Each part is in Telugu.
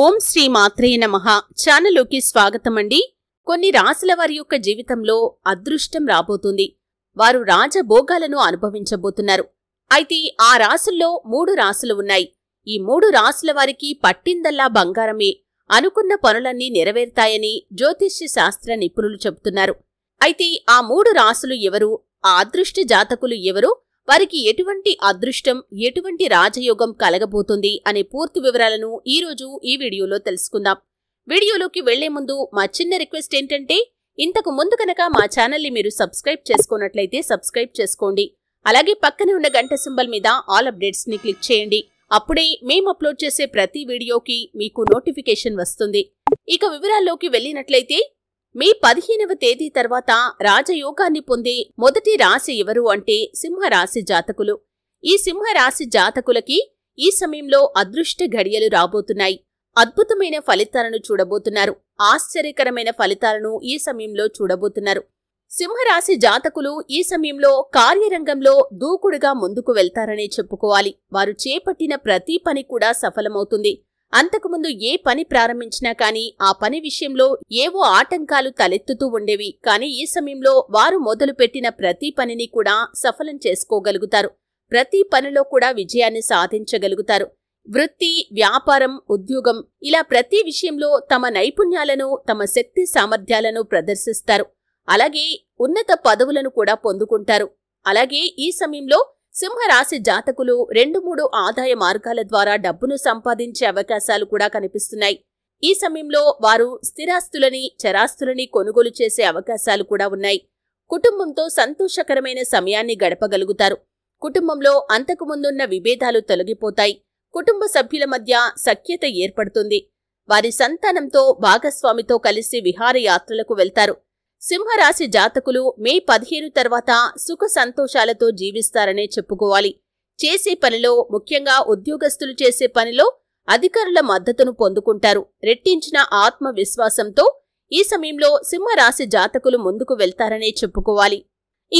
ఓం శ్రీ మాత్రే నమ ఛానల్లోకి స్వాగతం అండి కొన్ని రాశుల వారి యొక్క జీవితంలో అదృష్టం రాబోతుంది వారు రాజభోగాలను అనుభవించబోతున్నారు అయితే ఆ రాసుల్లో మూడు రాసులు ఉన్నాయి ఈ మూడు రాసుల వారికి పట్టిందల్లా బంగారమే అనుకున్న పనులన్నీ నెరవేరుతాయని జ్యోతిష్య శాస్త్ర నిపుణులు చెబుతున్నారు అయితే ఆ మూడు రాసులు ఎవరు ఆ అదృష్ట జాతకులు ఎవరు వారికి ఎటువంటి అదృష్టం ఎటువంటి రాజయోగం కలగబోతుంది అనే పూర్తి వివరాలను ఈరోజు ఈ వీడియోలో తెలుసుకుందాం వీడియోలోకి వెళ్లే ముందు మా చిన్న రిక్వెస్ట్ ఏంటంటే ఇంతకు ముందు కనుక మా ఛానల్ని మీరు సబ్స్క్రైబ్ చేసుకున్నట్లయితే సబ్స్క్రైబ్ చేసుకోండి అలాగే పక్కనే ఉన్న గంట సింబల్ మీద ఆల్ అప్డేట్స్ని క్లిక్ చేయండి అప్పుడే మేము అప్లోడ్ చేసే ప్రతి వీడియోకి మీకు నోటిఫికేషన్ వస్తుంది ఇక వివరాల్లోకి వెళ్ళినట్లయితే మీ పదిహేనవ తేదీ తర్వాత రాజయోగాన్ని పొంది మొదటి రాశి ఎవరు అంటే సింహరాశి జాతకులు ఈ సింహరాశి జాతకులకి ఈ సమయంలో అదృష్ట ఘడియలు రాబోతున్నాయి అద్భుతమైన ఫలితాలను చూడబోతున్నారు ఆశ్చర్యకరమైన ఫలితాలను ఈ సమయంలో చూడబోతున్నారు సింహరాశి జాతకులు ఈ సమయంలో కార్యరంగంలో దూకుడుగా ముందుకు వెళ్తారనే చెప్పుకోవాలి వారు చేపట్టిన ప్రతి పని కూడా సఫలమవుతుంది అంతకుముందు ఏ పని ప్రారంభించినా కానీ ఆ పని విషయంలో ఏవో ఆటంకాలు తలెత్తుతూ ఉండేవి కానీ ఈ సమయంలో వారు మొదలుపెట్టిన ప్రతి పనిని కూడా సఫలం చేసుకోగలుగుతారు ప్రతి పనిలో కూడా విజయాన్ని సాధించగలుగుతారు వృత్తి వ్యాపారం ఉద్యోగం ఇలా ప్రతి విషయంలో తమ నైపుణ్యాలను తమ శక్తి సామర్థ్యాలను ప్రదర్శిస్తారు అలాగే ఉన్నత పదవులను కూడా పొందుకుంటారు అలాగే ఈ సమయంలో సింహరాశి జాతకులు రెండు మూడు ఆదాయ మార్గాల ద్వారా డబ్బును సంపాదించే అవకాశాలు కూడా కనిపిస్తున్నాయి ఈ సమయంలో వారు స్థిరాస్తులని చరాస్తులని కొనుగోలు చేసే అవకాశాలు కూడా ఉన్నాయి కుటుంబంతో సంతోషకరమైన సమయాన్ని గడపగలుగుతారు కుటుంబంలో అంతకుముందున్న విభేదాలు తొలగిపోతాయి కుటుంబ సభ్యుల మధ్య సఖ్యత ఏర్పడుతుంది వారి సంతానంతో భాగస్వామితో కలిసి విహారయాత్రలకు వెళ్తారు సింహరాశి జాతకులు మే పదిహేను తర్వాత సుఖ సంతోషాలతో జీవిస్తారనే చెప్పుకోవాలి చేసే పనిలో ముఖ్యంగా ఉద్యోగస్తులు చేసే పనిలో అధికారుల మద్దతును పొందుకుంటారు రెట్టించిన ఆత్మవిశ్వాసంతో ఈ సమయంలో సింహరాశి జాతకులు ముందుకు వెళ్తారనే చెప్పుకోవాలి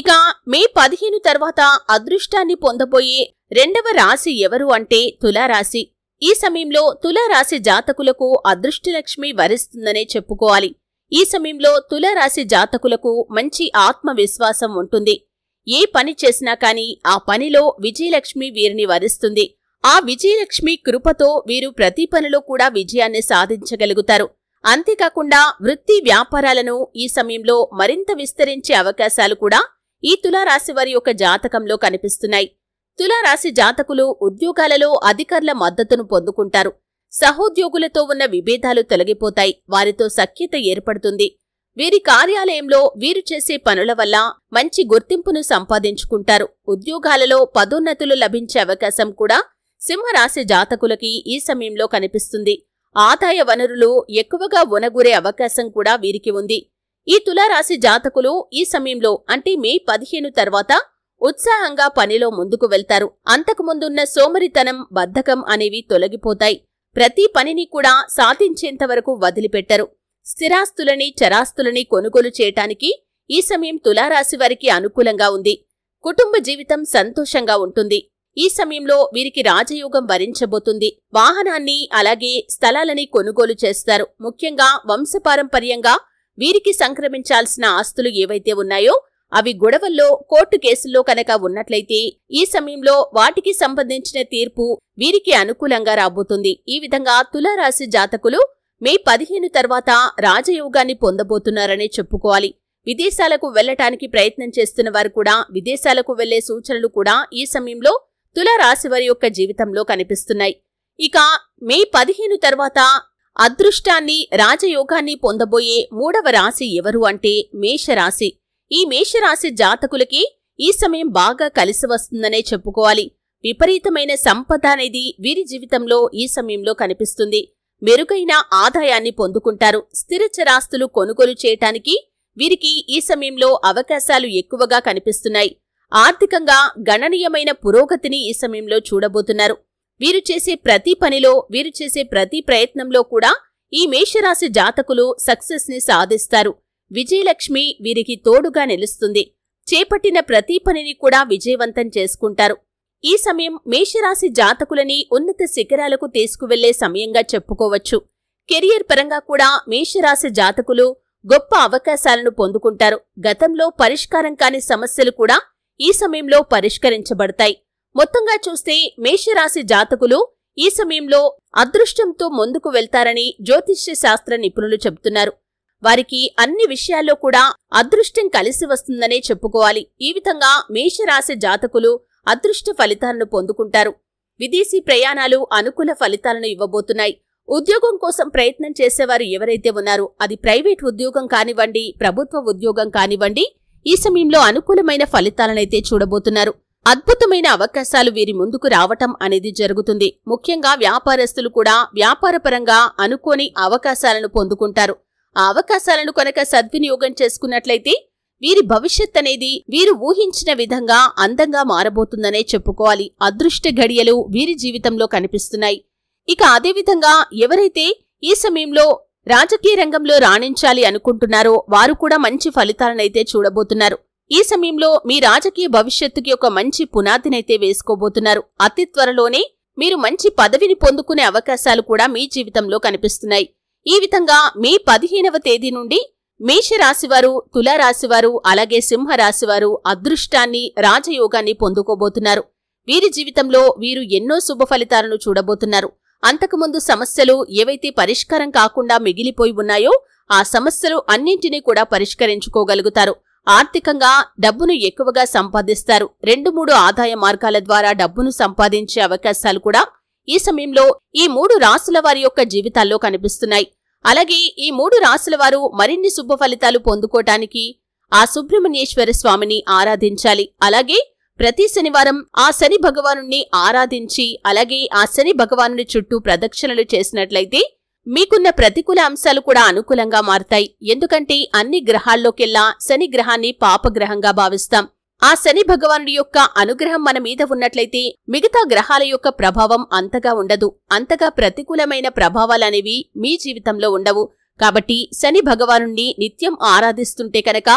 ఇక మే పదిహేను తర్వాత అదృష్టాన్ని పొందబోయే రెండవ రాశి ఎవరు అంటే తులారాశి ఈ సమయంలో తులారాశి జాతకులకు అదృష్టలక్ష్మి వరిస్తుందనే చెప్పుకోవాలి ఈ సమయంలో తులారాశి జాతకులకు మంచి ఆత్మవిశ్వాసం ఉంటుంది ఏ పని చేసినా కాని ఆ పనిలో విజయలక్ష్మి వీరిని వరిస్తుంది ఆ విజయలక్ష్మి కృపతో వీరు ప్రతి పనిలో కూడా విజయాన్ని సాధించగలుగుతారు అంతేకాకుండా వృత్తి వ్యాపారాలను ఈ సమయంలో మరింత విస్తరించే అవకాశాలు కూడా ఈ తులారాశి వారి యొక్క జాతకంలో కనిపిస్తున్నాయి తులారాశి జాతకులు ఉద్యోగాలలో అధికారుల మద్దతును పొందుకుంటారు సహోద్యోగులతో ఉన్న విభేదాలు తొలగిపోతాయి వారితో సఖ్యత ఏర్పడుతుంది వీరి కార్యాలయంలో వీరు చేసే పనుల వల్ల మంచి గుర్తింపును సంపాదించుకుంటారు ఉద్యోగాలలో పదోన్నతులు లభించే అవకాశం కూడా సింహరాశి జాతకులకి ఈ సమయంలో కనిపిస్తుంది ఆదాయ వనరులు ఎక్కువగా ఉనగురే అవకాశం కూడా వీరికి ఉంది ఈ తులారాశి జాతకులు ఈ సమయంలో అంటే మే పదిహేను తర్వాత ఉత్సాహంగా పనిలో ముందుకు వెళ్తారు అంతకుముందున్న సోమరితనం బద్ధకం అనేవి తొలగిపోతాయి ప్రతి పనిని కూడా సాధించేంత వరకు వదిలిపెట్టరు స్థిరాస్తులని చరాస్తులని కొనుగోలు చేయటానికి ఈ సమయం తులారాశి వారికి అనుకూలంగా ఉంది కుటుంబ జీవితం సంతోషంగా ఉంటుంది ఈ సమయంలో వీరికి రాజయోగం వరించబోతుంది వాహనాన్ని అలాగే స్థలాలని కొనుగోలు చేస్తారు ముఖ్యంగా వంశపారంపర్యంగా వీరికి సంక్రమించాల్సిన ఆస్తులు ఏవైతే ఉన్నాయో అవి గొడవల్లో కోర్టు కేసుల్లో కనుక ఉన్నట్లయితే ఈ సమయంలో వాటికి సంబంధించిన తీర్పు వీరికి అనుకూలంగా రాబోతుంది ఈ విధంగా తులారాశి జాతకులు మే పదిహేను తర్వాత రాజయోగాన్ని పొందబోతున్నారనే చెప్పుకోవాలి విదేశాలకు వెళ్లటానికి ప్రయత్నం చేస్తున్న వారు కూడా విదేశాలకు వెళ్లే సూచనలు కూడా ఈ సమయంలో తులారాశి వారి యొక్క జీవితంలో కనిపిస్తున్నాయి ఇక మే పదిహేను తర్వాత అదృష్టాన్ని రాజయోగాన్ని పొందబోయే మూడవ రాశి ఎవరు అంటే మేషరాశి ఈ మేషరాశి జాతకులకి ఈ సమయం బాగా కలిసి వస్తుందనే చెప్పుకోవాలి విపరీతమైన సంపద అనేది వీరి జీవితంలో ఈ సమయంలో కనిపిస్తుంది మెరుగైన ఆదాయాన్ని పొందుకుంటారు స్థిర చరాస్తులు కొనుగోలు చేయటానికి వీరికి ఈ సమయంలో అవకాశాలు ఎక్కువగా కనిపిస్తున్నాయి ఆర్థికంగా గణనీయమైన పురోగతిని ఈ సమయంలో చూడబోతున్నారు వీరు చేసే ప్రతి పనిలో వీరు చేసే ప్రతి ప్రయత్నంలో కూడా ఈ మేషరాశి జాతకులు సక్సెస్ని సాధిస్తారు విజయలక్ష్మి వీరికి తోడుగా నిలుస్తుంది చేపట్టిన ప్రతి పనిని కూడా విజయవంతం చేసుకుంటారు ఈ సమయం మేషరాశి జాతకులని ఉన్నత శిఖరాలకు తీసుకువెళ్లే సమయంగా చెప్పుకోవచ్చు కెరియర్ పరంగా కూడా మేషరాశి జాతకులు గొప్ప అవకాశాలను పొందుకుంటారు గతంలో పరిష్కారం కాని సమస్యలు కూడా ఈ సమయంలో పరిష్కరించబడతాయి మొత్తంగా చూస్తే మేషరాశి జాతకులు ఈ సమయంలో అదృష్టంతో ముందుకు వెళ్తారని జ్యోతిష్య శాస్త్ర నిపుణులు చెబుతున్నారు వారికి అన్ని విషయాల్లో కూడా అదృష్టం కలిసి వస్తుందనే చెప్పుకోవాలి ఈ విధంగా మేషరాశి జాతకులు అదృష్ట ఫలితాలను పొందుకుంటారు విదేశీ ప్రయాణాలు అనుకూల ఫలితాలను ఇవ్వబోతున్నాయి ఉద్యోగం కోసం ప్రయత్నం చేసేవారు ఎవరైతే ఉన్నారో అది ప్రైవేట్ ఉద్యోగం కానివ్వండి ప్రభుత్వ ఉద్యోగం కానివ్వండి ఈ సమయంలో అనుకూలమైన ఫలితాలనైతే చూడబోతున్నారు అద్భుతమైన అవకాశాలు వీరి ముందుకు రావటం అనేది జరుగుతుంది ముఖ్యంగా వ్యాపారస్తులు కూడా వ్యాపారపరంగా అనుకోని అవకాశాలను పొందుకుంటారు ఆ అవకాశాలను కనుక సద్వినియోగం చేసుకున్నట్లయితే వీరి భవిష్యత్ అనేది వీరు ఊహించిన విధంగా అందంగా మారబోతుందనే చెప్పుకోవాలి అదృష్ట ఘడియలు వీరి జీవితంలో కనిపిస్తున్నాయి ఇక అదేవిధంగా ఎవరైతే ఈ సమయంలో రాజకీయ రంగంలో రాణించాలి అనుకుంటున్నారో వారు కూడా మంచి ఫలితాలనైతే చూడబోతున్నారు ఈ సమయంలో మీ రాజకీయ భవిష్యత్తుకి ఒక మంచి పునాదినైతే వేసుకోబోతున్నారు అతి త్వరలోనే మీరు మంచి పదవిని పొందుకునే అవకాశాలు కూడా మీ జీవితంలో కనిపిస్తున్నాయి ఈ విధంగా మే పదిహేనవ తేదీ నుండి మేషరాశివారు తులారాశివారు అలాగే సింహరాశివారు అదృష్టాన్ని రాజయోగాన్ని పొందుకోబోతున్నారు వీరి జీవితంలో వీరు ఎన్నో శుభ ఫలితాలను చూడబోతున్నారు అంతకుముందు సమస్యలు ఏవైతే పరిష్కారం కాకుండా మిగిలిపోయి ఉన్నాయో ఆ సమస్యలు అన్నింటినీ కూడా పరిష్కరించుకోగలుగుతారు ఆర్థికంగా డబ్బును ఎక్కువగా సంపాదిస్తారు రెండు మూడు ఆదాయ మార్గాల ద్వారా డబ్బును సంపాదించే అవకాశాలు కూడా ఈ సమయంలో ఈ మూడు రాసుల వారి యొక్క జీవితాల్లో కనిపిస్తున్నాయి అలాగే ఈ మూడు రాసుల వారు మరిన్ని శుభ ఫలితాలు పొందుకోటానికి ఆ సుబ్రహ్మణ్యేశ్వర స్వామిని ఆరాధించాలి అలాగే ప్రతి శనివారం ఆ శని భగవానుణ్ణి ఆరాధించి అలాగే ఆ శని భగవాను చుట్టూ ప్రదక్షిణలు చేసినట్లయితే మీకున్న ప్రతికూల అంశాలు కూడా అనుకూలంగా మారతాయి ఎందుకంటే అన్ని గ్రహాల్లోకెల్లా శని గ్రహాన్ని పాపగ్రహంగా భావిస్తాం ఆ శని భగవానుడి యొక్క అనుగ్రహం మన మీద ఉన్నట్లయితే మిగతా గ్రహాల యొక్క ప్రభావం అంతగా ఉండదు అంతగా ప్రతికూలమైన ప్రభావాలనేవి మీ జీవితంలో ఉండవు కాబట్టి శని భగవానుణ్ణి నిత్యం ఆరాధిస్తుంటే కనుక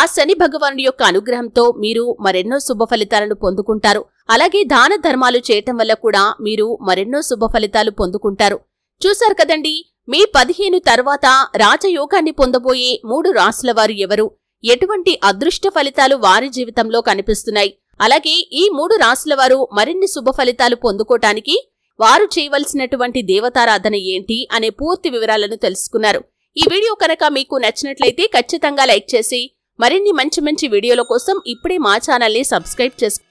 ఆ శని భగవానుడి యొక్క అనుగ్రహంతో మీరు మరెన్నో శుభ ఫలితాలను పొందుకుంటారు అలాగే దాన ధర్మాలు చేయటం వల్ల కూడా మీరు మరెన్నో శుభ ఫలితాలు పొందుకుంటారు చూశారు కదండి మీ పదిహేను తర్వాత రాజయోగాన్ని పొందబోయే మూడు రాసుల వారు ఎవరు ఎటువంటి అదృష్ట ఫలితాలు వారి జీవితంలో కనిపిస్తున్నాయి అలాగే ఈ మూడు రాసుల వారు మరిన్ని శుభ ఫలితాలు పొందుకోటానికి వారు చేయవలసినటువంటి దేవతారాధన ఏంటి అనే పూర్తి వివరాలను తెలుసుకున్నారు ఈ వీడియో కనుక మీకు నచ్చినట్లయితే ఖచ్చితంగా లైక్ చేసి మరిన్ని మంచి మంచి వీడియోల కోసం ఇప్పుడే మా ఛానల్ని సబ్స్క్రైబ్ చేసుకోండి